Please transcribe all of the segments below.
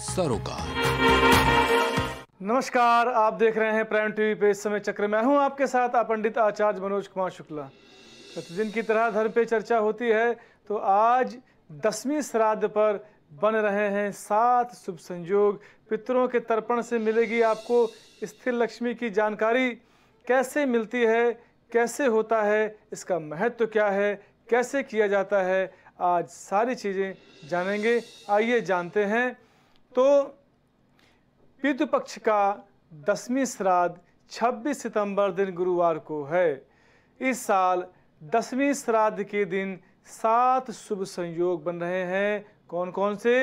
सरोकार नमस्कार आप देख रहे हैं प्राइम टीवी पे इस समय चक्र में हूं आपके साथ अपंडित पंडित आचार्य मनोज कुमार शुक्ला प्रतिदिन की तरह धर्म पे चर्चा होती है तो आज दसवीं श्राद्ध पर बन रहे हैं सात शुभ संयोग पितरों के तर्पण से मिलेगी आपको स्थिर लक्ष्मी की जानकारी कैसे मिलती है कैसे होता है इसका महत्व तो क्या है कैसे किया जाता है आज सारी चीज़ें जानेंगे आइए जानते हैं तो पितृपक्ष का दसवीं श्राद्ध 26 सितंबर दिन गुरुवार को है इस साल दसवीं श्राद्ध के दिन सात शुभ संयोग बन रहे हैं कौन कौन से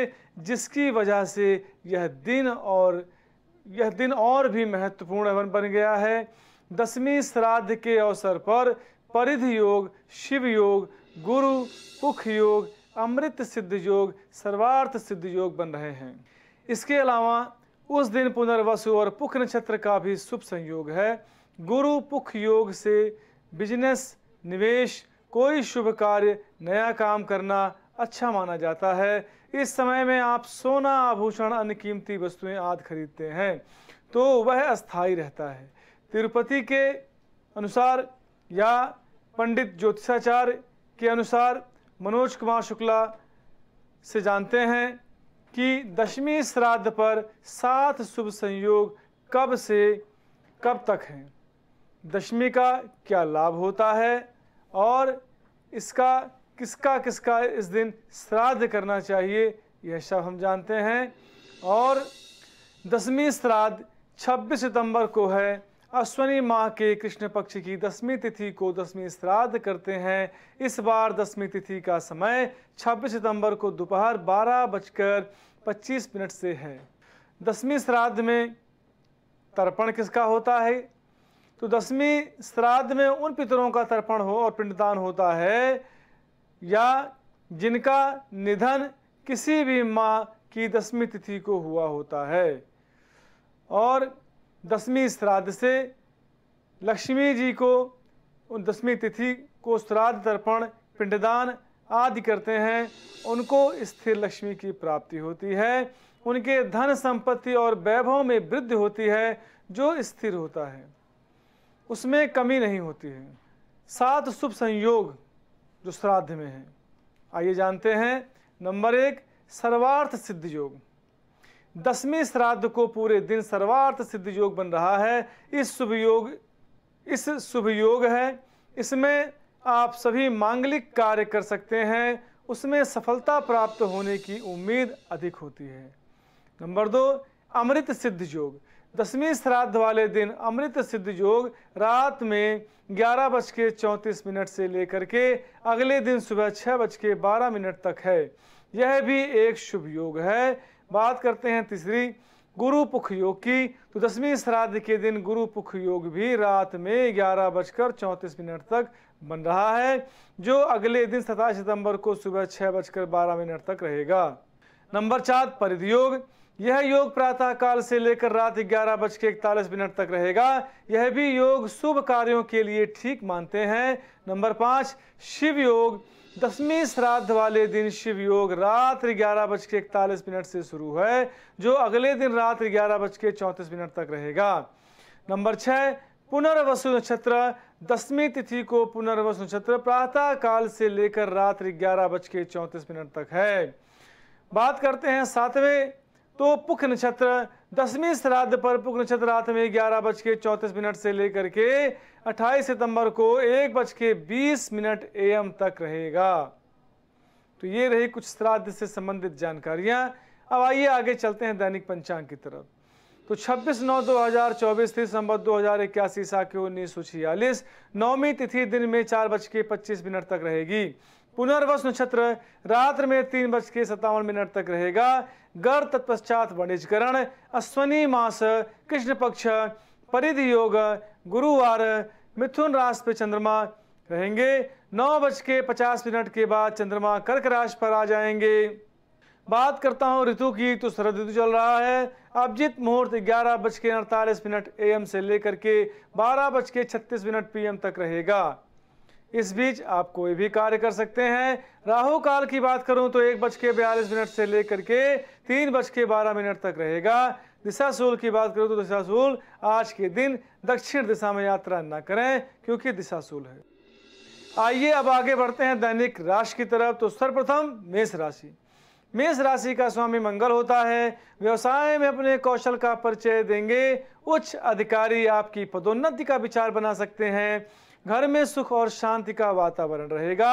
जिसकी वजह से यह दिन और यह दिन और भी महत्वपूर्ण बन बन गया है दसवीं श्राद्ध के अवसर पर परिध योग शिव योग गुरु पुख योग अमृत सिद्ध योग सर्वार्थ सिद्ध योग बन रहे हैं इसके अलावा उस दिन पुनर्वसु और पुख नक्षत्र का भी शुभ संयोग है गुरु पुख योग से बिजनेस निवेश कोई शुभ कार्य नया काम करना अच्छा माना जाता है इस समय में आप सोना आभूषण अन्य कीमती वस्तुएं आदि खरीदते हैं तो वह अस्थाई रहता है तिरुपति के अनुसार या पंडित ज्योतिषाचार्य के अनुसार मनोज कुमार शुक्ला से जानते हैं कि दशमी श्राद्ध पर सात शुभ संयोग कब से कब तक हैं दशमी का क्या लाभ होता है और इसका किसका किसका इस दिन श्राद्ध करना चाहिए यह सब हम जानते हैं और दसवीं श्राद्ध 26 सितंबर को है अश्वनी माह के कृष्ण पक्ष की दसवीं तिथि को दसवीं श्राद्ध करते हैं इस बार दसवीं तिथि का समय 26 सितंबर को दोपहर बारह बजकर पच्चीस मिनट से है दसवीं श्राद्ध में तर्पण किसका होता है तो दसवीं श्राद्ध में उन पितरों का तर्पण हो और पिंडदान होता है या जिनका निधन किसी भी माह की दसवीं तिथि को हुआ होता है और दसवीं श्राद्ध से लक्ष्मी जी को उन दसवीं तिथि को श्राद्ध तर्पण पिंडदान आदि करते हैं उनको स्थिर लक्ष्मी की प्राप्ति होती है उनके धन संपत्ति और वैभव में वृद्धि होती है जो स्थिर होता है उसमें कमी नहीं होती है सात शुभ संयोग जो श्राद्ध में है आइए जानते हैं नंबर एक सर्वार्थ सिद्ध योग दसवें श्राद्ध को पूरे दिन सर्वार्थ सिद्ध योग बन रहा है इस शुभ योग इस शुभ योग है इसमें आप सभी मांगलिक कार्य कर सकते हैं उसमें सफलता प्राप्त होने की उम्मीद अधिक होती है नंबर दो अमृत सिद्ध योग दसवीं श्राद्ध वाले दिन अमृत सिद्ध योग रात में ग्यारह बज के चौंतीस मिनट से लेकर के अगले दिन सुबह छः बज के बारह मिनट तक है यह भी एक शुभ योग है बात करते हैं तीसरी गुरु पुख योग की तो दसवीं श्राद्ध के दिन गुरु पुख योग भी रात में ग्यारह बजकर चौंतीस मिनट तक बन रहा है जो अगले दिन सताईस सितंबर को सुबह छह बजकर बारह मिनट तक रहेगा नंबर चार योग यह योग प्रातः काल से लेकर रात ग्यारह बज के इकतालीस मिनट तक रहेगा यह भी योग शुभ कार्यों के लिए ठीक मानते हैं नंबर पाँच शिव योग दसवीं श्राद्ध वाले दिन शिव योग रात ग्यारह बज के इकतालीस मिनट से शुरू है जो अगले दिन रात ग्यारह बज के चौंतीस मिनट तक रहेगा नंबर छः पुनर्वसु नक्षत्र दसवीं तिथि को पुनर्वसु नक्षत्र प्रातः काल से लेकर रात ग्यारह बज के चौंतीस मिनट तक है बात करते हैं सातवें तो पुख नक्षत्र दसवीं श्राद्ध पर पुख नक्षत्र रात में ग्यारह बज के मिनट से लेकर के 28 सितंबर को एक बज के बीस मिनट एम तक रहेगा तो ये रही कुछ श्राद्ध से संबंधित जानकारियां अब आइए आगे चलते हैं दैनिक पंचांग की तरफ तो 26 नौ 2024 थी संबत दो हजार इक्यासी ईसा के उन्नीस सौ छियालीस नौवीं तिथि दिन में चार बज के पच्चीस मिनट तक रहेगी पुनर्वस नक्षत्र रात्र में तीन बज के सत्तावन मिनट तक रहेगा गर तत्पश्चात वणिजकरण अश्वनी मास कृष्ण पक्ष परिधि योग गुरुवार मिथुन राशि पे चंद्रमा रहेंगे नौ बज के पचास मिनट के बाद चंद्रमा कर्क राशि पर आ जाएंगे बात करता हूँ ऋतु की तो शरद ऋतु चल रहा है अभिजित मुहूर्त ग्यारह बज के अड़तालीस मिनट एम से लेकर के बारह बज के छत्तीस मिनट पीएम तक रहेगा इस बीच आप कोई भी कार्य कर सकते हैं राहु काल की बात करूं तो एक बज के बयालीस मिनट से लेकर के तीन बज के बारह मिनट तक रहेगा सूल की बात करूं तो सूल आज के दिन दक्षिण दिशा में यात्रा न करें क्योंकि सूल है आइए अब आगे बढ़ते हैं दैनिक राशि की तरफ तो सर्वप्रथम मेष राशि मेष राशि का स्वामी मंगल होता है व्यवसाय में अपने कौशल का परिचय देंगे उच्च अधिकारी आपकी पदोन्नति का विचार बना सकते हैं घर में सुख और शांति का वातावरण रहेगा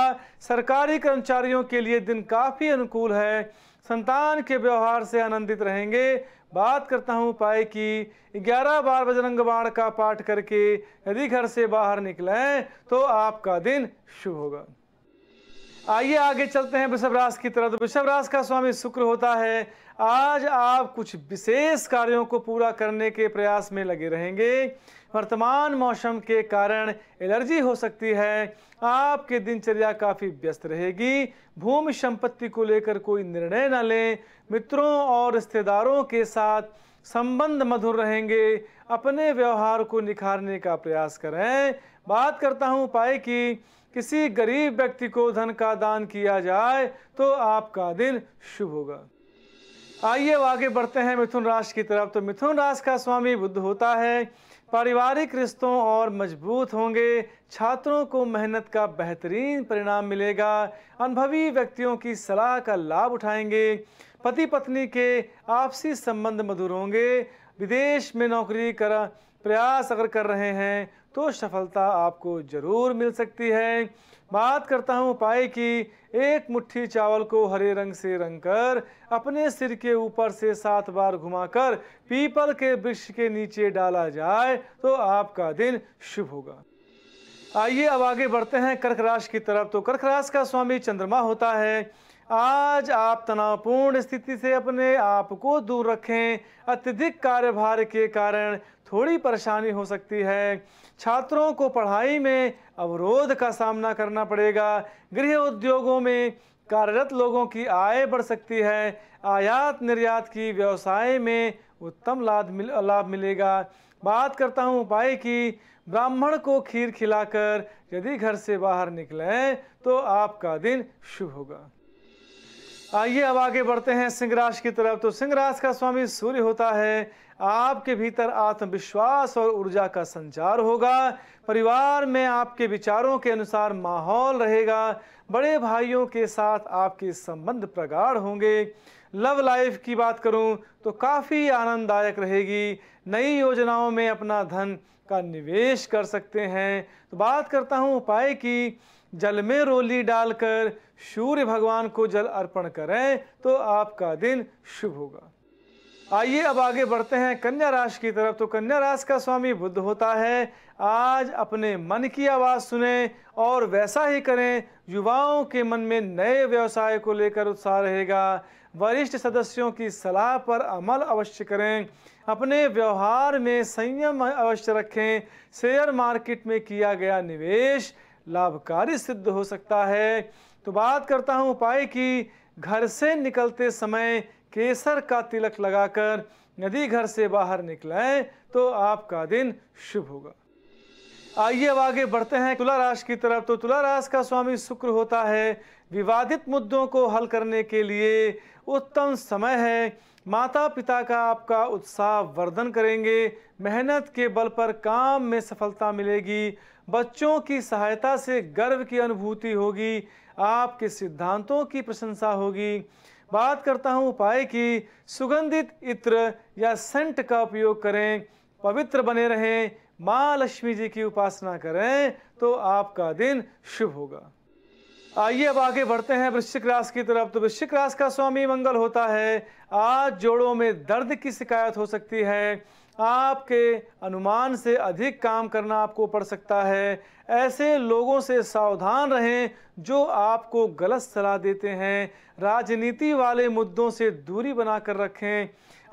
सरकारी कर्मचारियों के लिए दिन काफ़ी अनुकूल है संतान के व्यवहार से आनंदित रहेंगे बात करता हूँ उपाय की ग्यारह बार बजरंग बाण का पाठ करके यदि घर से बाहर निकलें तो आपका दिन शुभ होगा आइए आगे चलते हैं वृषभ राश की तरफ तो वृषभ राश का स्वामी शुक्र होता है आज आप कुछ विशेष कार्यों को पूरा करने के प्रयास में लगे रहेंगे वर्तमान मौसम के कारण एलर्जी हो सकती है आपके दिनचर्या काफ़ी व्यस्त रहेगी भूमि संपत्ति को लेकर कोई निर्णय न लें मित्रों और रिश्तेदारों के साथ संबंध मधुर रहेंगे अपने व्यवहार को निखारने का प्रयास करें बात करता हूँ उपाय की किसी गरीब व्यक्ति को धन का दान किया जाए तो आपका दिन शुभ होगा आइए आगे बढ़ते हैं मिथुन राशि की तरफ तो मिथुन राशि का स्वामी बुद्ध होता है पारिवारिक रिश्तों और मजबूत होंगे छात्रों को मेहनत का बेहतरीन परिणाम मिलेगा अनुभवी व्यक्तियों की सलाह का लाभ उठाएंगे पति पत्नी के आपसी संबंध मधुर होंगे विदेश में नौकरी कर प्रयास अगर कर रहे हैं तो सफलता आपको जरूर मिल सकती है बात करता हूँ उपाय की एक मुट्ठी चावल को हरे रंग से रंग कर अपने सिर के ऊपर से सात बार घुमाकर पीपल के वृक्ष के नीचे डाला जाए तो आपका दिन शुभ होगा आइए अब आगे बढ़ते हैं कर्क राशि की तरफ तो कर्क राशि का स्वामी चंद्रमा होता है आज आप तनावपूर्ण स्थिति से अपने आप को दूर रखें अत्यधिक कार्यभार के कारण थोड़ी परेशानी हो सकती है छात्रों को पढ़ाई में अवरोध का सामना करना पड़ेगा गृह उद्योगों में कार्यरत लोगों की आय बढ़ सकती है आयात निर्यात की व्यवसाय में उत्तम लाभ मिल लाभ मिलेगा बात करता हूँ उपाय की ब्राह्मण को खीर खिलाकर यदि घर से बाहर निकलें तो आपका दिन शुभ होगा आइए अब आगे बढ़ते हैं सिंहराज की तरफ तो सिंहराज का स्वामी सूर्य होता है आपके भीतर आत्मविश्वास और ऊर्जा का संचार होगा परिवार में आपके विचारों के अनुसार माहौल रहेगा बड़े भाइयों के साथ आपके संबंध प्रगाढ़ होंगे लव लाइफ की बात करूं तो काफ़ी आनंददायक रहेगी नई योजनाओं में अपना धन का निवेश कर सकते हैं तो बात करता हूं उपाय की जल में रोली डालकर सूर्य भगवान को जल अर्पण करें तो आपका दिन शुभ होगा आइए अब आगे बढ़ते हैं कन्या राशि की तरफ तो कन्या राशि का स्वामी बुद्ध होता है आज अपने मन की आवाज़ सुने और वैसा ही करें युवाओं के मन में नए व्यवसाय को लेकर उत्साह रहेगा वरिष्ठ सदस्यों की सलाह पर अमल अवश्य करें अपने व्यवहार में संयम अवश्य रखें शेयर मार्केट में किया गया निवेश लाभकारी सिद्ध हो सकता है तो बात करता हूँ उपाय की घर से निकलते समय केसर का तिलक लगाकर यदि घर से बाहर निकलें तो आपका दिन शुभ होगा आइए अब आगे बढ़ते हैं तुला राशि की तरफ तो तुला राशि का स्वामी शुक्र होता है विवादित मुद्दों को हल करने के लिए उत्तम समय है माता पिता का आपका उत्साह वर्धन करेंगे मेहनत के बल पर काम में सफलता मिलेगी बच्चों की सहायता से गर्व की अनुभूति होगी आपके सिद्धांतों की प्रशंसा होगी बात करता हूं उपाय की सुगंधित इत्र या सेंट का उपयोग करें पवित्र बने रहें माँ लक्ष्मी जी की उपासना करें तो आपका दिन शुभ होगा आइए अब आगे बढ़ते हैं वृश्चिक राश की तरफ तो वृश्चिक राश का स्वामी मंगल होता है आज जोड़ों में दर्द की शिकायत हो सकती है आपके अनुमान से अधिक काम करना आपको पड़ सकता है ऐसे लोगों से सावधान रहें जो आपको गलत सलाह देते हैं राजनीति वाले मुद्दों से दूरी बनाकर रखें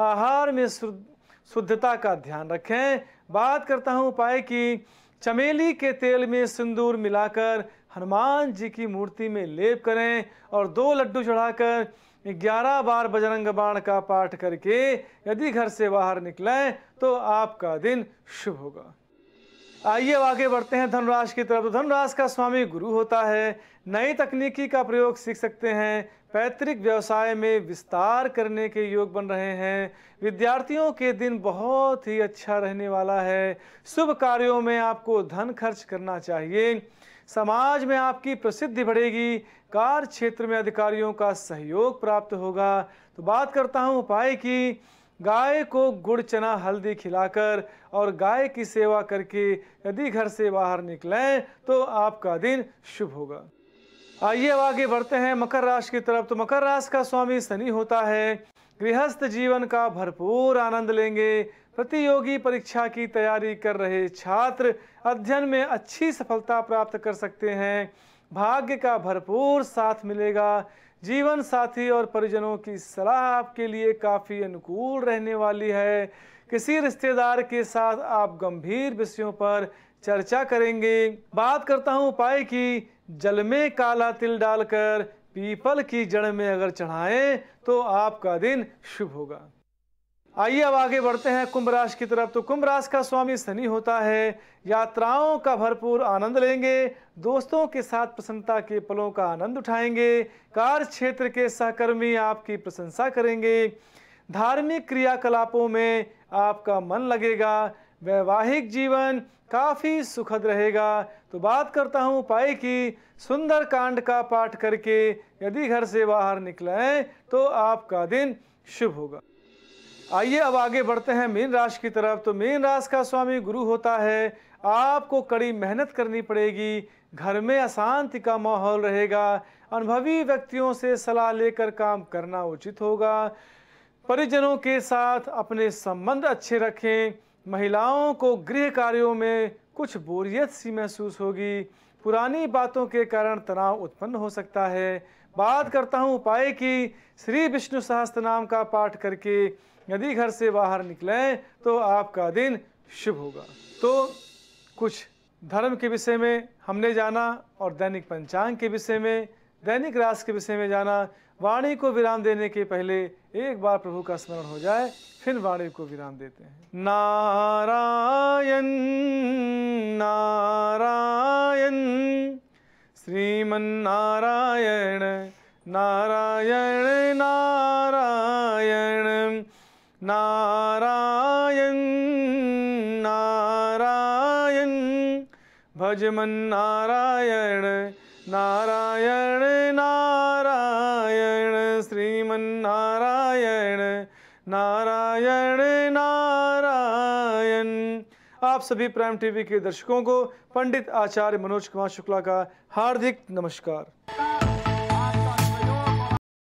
आहार में शुद्धता का ध्यान रखें बात करता हूँ उपाय की चमेली के तेल में सिंदूर मिलाकर हनुमान जी की मूर्ति में लेप करें और दो लड्डू चढ़ाकर ग्यारह बार बजरंग बाण का पाठ करके यदि घर से बाहर निकलें तो आपका दिन शुभ होगा आइए आगे बढ़ते हैं धनराज की तरफ तो धनराश का स्वामी गुरु होता है नई तकनीकी का प्रयोग सीख सकते हैं पैतृक व्यवसाय में विस्तार करने के योग बन रहे हैं विद्यार्थियों के दिन बहुत ही अच्छा रहने वाला है शुभ कार्यों में आपको धन खर्च करना चाहिए समाज में आपकी प्रसिद्धि बढ़ेगी कार्य क्षेत्र में अधिकारियों का सहयोग प्राप्त होगा तो बात करता हूँ उपाय की गाय को गुड़ चना हल्दी खिलाकर और गाय की सेवा करके यदि घर से बाहर निकलें तो आपका दिन शुभ होगा आइए अब आगे बढ़ते हैं मकर राशि की तरफ तो मकर राशि का स्वामी शनि होता है गृहस्थ जीवन का भरपूर आनंद लेंगे प्रतियोगी परीक्षा की तैयारी कर रहे छात्र अध्ययन में अच्छी सफलता प्राप्त कर सकते हैं भाग्य का भरपूर साथ मिलेगा जीवन साथी और परिजनों की सलाह आपके लिए काफ़ी अनुकूल रहने वाली है किसी रिश्तेदार के साथ आप गंभीर विषयों पर चर्चा करेंगे बात करता हूँ उपाय की जल में काला तिल डालकर पीपल की जड़ में अगर चढ़ाएं तो आपका दिन शुभ होगा आइए अब आगे बढ़ते हैं कुंभ राशि की तरफ तो कुंभ राशि का स्वामी शनि होता है यात्राओं का भरपूर आनंद लेंगे दोस्तों के साथ प्रसन्नता के पलों का आनंद उठाएंगे कार्य क्षेत्र के सहकर्मी आपकी प्रशंसा करेंगे धार्मिक क्रियाकलापों में आपका मन लगेगा वैवाहिक जीवन काफ़ी सुखद रहेगा तो बात करता हूँ उपाय की सुंदर कांड का पाठ करके यदि घर से बाहर निकले तो आपका दिन शुभ होगा आइए अब आगे बढ़ते हैं मीन राशि की तरफ तो मीन राशि का स्वामी गुरु होता है आपको कड़ी मेहनत करनी पड़ेगी घर में अशांति का माहौल रहेगा अनुभवी व्यक्तियों से सलाह लेकर काम करना उचित होगा परिजनों के साथ अपने संबंध अच्छे रखें महिलाओं को गृह कार्यों में कुछ बोरियत सी महसूस होगी पुरानी बातों के कारण तनाव उत्पन्न हो सकता है बात करता हूँ उपाय की श्री विष्णु सहस्त्र नाम का पाठ करके यदि घर से बाहर निकलें तो आपका दिन शुभ होगा तो कुछ धर्म के विषय में हमने जाना और दैनिक पंचांग के विषय में दैनिक रास के विषय में जाना वाणी को विराम देने के पहले एक बार प्रभु का स्मरण हो जाए फिर वाणी को विराम देते हैं नारायण नारायण श्रीमन नारायण नारायण नारायण नारायण नारायण भजमन नारायण नारायण नारायण श्रीमन्नारायण नारायण नारायण आप सभी प्राइम टीवी के दर्शकों को पंडित आचार्य मनोज कुमार शुक्ला का हार्दिक नमस्कार